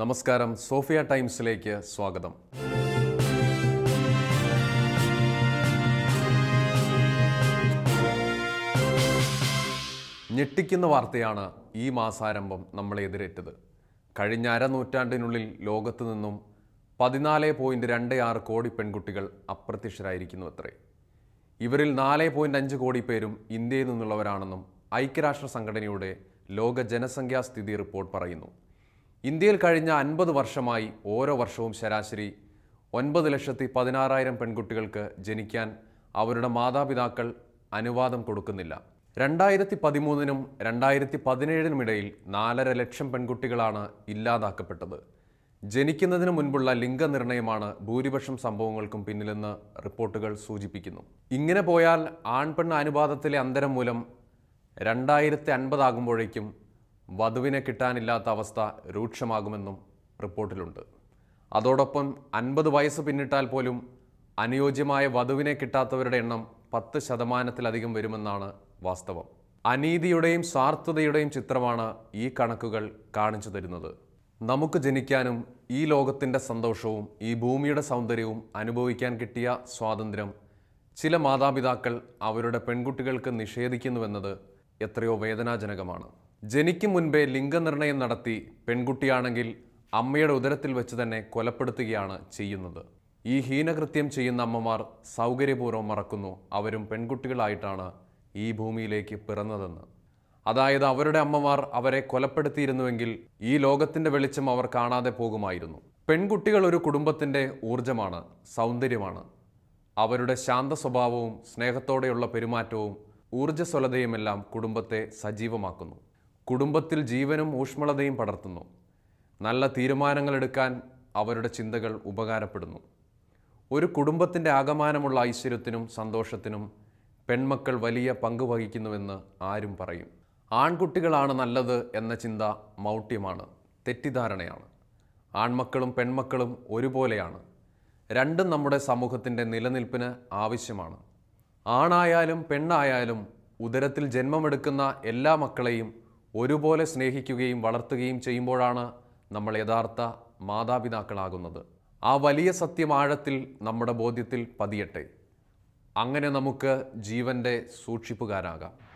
നമസ്കാരം സോഫിയ ടൈംസിലേക്ക് സ്വാഗതം ഞെട്ടിക്കുന്ന വാർത്തയാണ് ഈ മാസാരംഭം നമ്മളെ എതിരേറ്റത് കഴിഞ്ഞ അരനൂറ്റാണ്ടിനുള്ളിൽ ലോകത്തു നിന്നും പതിനാല് പോയിൻറ്റ് രണ്ട് ആറ് കോടി പെൺകുട്ടികൾ അപ്രത്യക്ഷരായിരിക്കുന്നു അത്രേ ഇവരിൽ നാല് പോയിൻറ്റ് അഞ്ച് കോടി പേരും ഇന്ത്യയിൽ നിന്നുള്ളവരാണെന്നും ഐക്യരാഷ്ട്ര സംഘടനയുടെ ലോക ജനസംഖ്യാ സ്ഥിതി റിപ്പോർട്ട് പറയുന്നു ഇന്ത്യയിൽ കഴിഞ്ഞ അൻപത് വർഷമായി ഓരോ വർഷവും ശരാശരി ഒൻപത് ലക്ഷത്തി പതിനാറായിരം പെൺകുട്ടികൾക്ക് ജനിക്കാൻ അവരുടെ മാതാപിതാക്കൾ അനുവാദം കൊടുക്കുന്നില്ല രണ്ടായിരത്തി പതിമൂന്നിനും രണ്ടായിരത്തി പതിനേഴിനുമിടയിൽ നാലര ലക്ഷം പെൺകുട്ടികളാണ് ഇല്ലാതാക്കപ്പെട്ടത് ജനിക്കുന്നതിന് മുൻപുള്ള ലിംഗനിർണയമാണ് ഭൂരിപക്ഷം സംഭവങ്ങൾക്കും പിന്നിലെന്ന് റിപ്പോർട്ടുകൾ സൂചിപ്പിക്കുന്നു ഇങ്ങനെ പോയാൽ ആൺപെൺ അനുപാതത്തിലെ അന്തരം മൂലം രണ്ടായിരത്തി അൻപതാകുമ്പോഴേക്കും വധുവിനെ കിട്ടാനില്ലാത്ത അവസ്ഥ രൂക്ഷമാകുമെന്നും റിപ്പോർട്ടിലുണ്ട് അതോടൊപ്പം അൻപത് വയസ്സ് പിന്നിട്ടാൽ പോലും അനുയോജ്യമായ വധുവിനെ കിട്ടാത്തവരുടെ എണ്ണം പത്ത് ശതമാനത്തിലധികം വരുമെന്നാണ് വാസ്തവം അനീതിയുടെയും സ്വാർത്ഥതയുടെയും ചിത്രമാണ് ഈ കണക്കുകൾ കാണിച്ചു തരുന്നത് നമുക്ക് ജനിക്കാനും ഈ ലോകത്തിൻ്റെ സന്തോഷവും ഈ ഭൂമിയുടെ സൗന്ദര്യവും അനുഭവിക്കാൻ കിട്ടിയ സ്വാതന്ത്ര്യം ചില മാതാപിതാക്കൾ അവരുടെ പെൺകുട്ടികൾക്ക് നിഷേധിക്കുന്നുവെന്നത് എത്രയോ വേദനാജനകമാണ് ജനിക്കും മുൻപേ ലിംഗനിർണയം നടത്തി പെൺകുട്ടിയാണെങ്കിൽ അമ്മയുടെ ഉദരത്തിൽ വെച്ച് തന്നെ കൊലപ്പെടുത്തുകയാണ് ചെയ്യുന്നത് ഈ ഹീനകൃത്യം ചെയ്യുന്ന അമ്മമാർ സൗകര്യപൂർവ്വം മറക്കുന്നു അവരും പെൺകുട്ടികളായിട്ടാണ് ഈ ഭൂമിയിലേക്ക് പിറന്നതെന്ന് അതായത് അവരുടെ അമ്മമാർ അവരെ കൊലപ്പെടുത്തിയിരുന്നുവെങ്കിൽ ഈ ലോകത്തിൻ്റെ വെളിച്ചം അവർ കാണാതെ പോകുമായിരുന്നു പെൺകുട്ടികൾ ഒരു കുടുംബത്തിൻ്റെ ഊർജമാണ് സൗന്ദര്യമാണ് അവരുടെ ശാന്ത സ്വഭാവവും സ്നേഹത്തോടെയുള്ള പെരുമാറ്റവും ഊർജ്ജസ്വലതയുമെല്ലാം കുടുംബത്തെ സജീവമാക്കുന്നു കുടുംബത്തിൽ ജീവനും ഊഷ്മളതയും പടർത്തുന്നു നല്ല തീരുമാനങ്ങൾ എടുക്കാൻ അവരുടെ ചിന്തകൾ ഉപകാരപ്പെടുന്നു ഒരു കുടുംബത്തിൻ്റെ ആകമാനമുള്ള ഐശ്വര്യത്തിനും സന്തോഷത്തിനും പെൺമക്കൾ വലിയ പങ്ക് വഹിക്കുന്നുവെന്ന് ആരും പറയും ആൺകുട്ടികളാണ് നല്ലത് എന്ന ചിന്ത മൗഢ്യമാണ് തെറ്റിദ്ധാരണയാണ് ആൺമക്കളും പെൺമക്കളും ഒരുപോലെയാണ് രണ്ടും നമ്മുടെ സമൂഹത്തിൻ്റെ നിലനിൽപ്പിന് ആവശ്യമാണ് ആണായാലും പെണ്ണായാലും ഉദരത്തിൽ ജന്മമെടുക്കുന്ന എല്ലാ മക്കളെയും ഒരുപോലെ സ്നേഹിക്കുകയും വളർത്തുകയും ചെയ്യുമ്പോഴാണ് നമ്മൾ യഥാർത്ഥ മാതാപിതാക്കളാകുന്നത് ആ വലിയ സത്യം ആഴത്തിൽ നമ്മുടെ ബോധ്യത്തിൽ പതിയട്ടെ അങ്ങനെ നമുക്ക് ജീവൻ്റെ സൂക്ഷിപ്പുകാരാകാം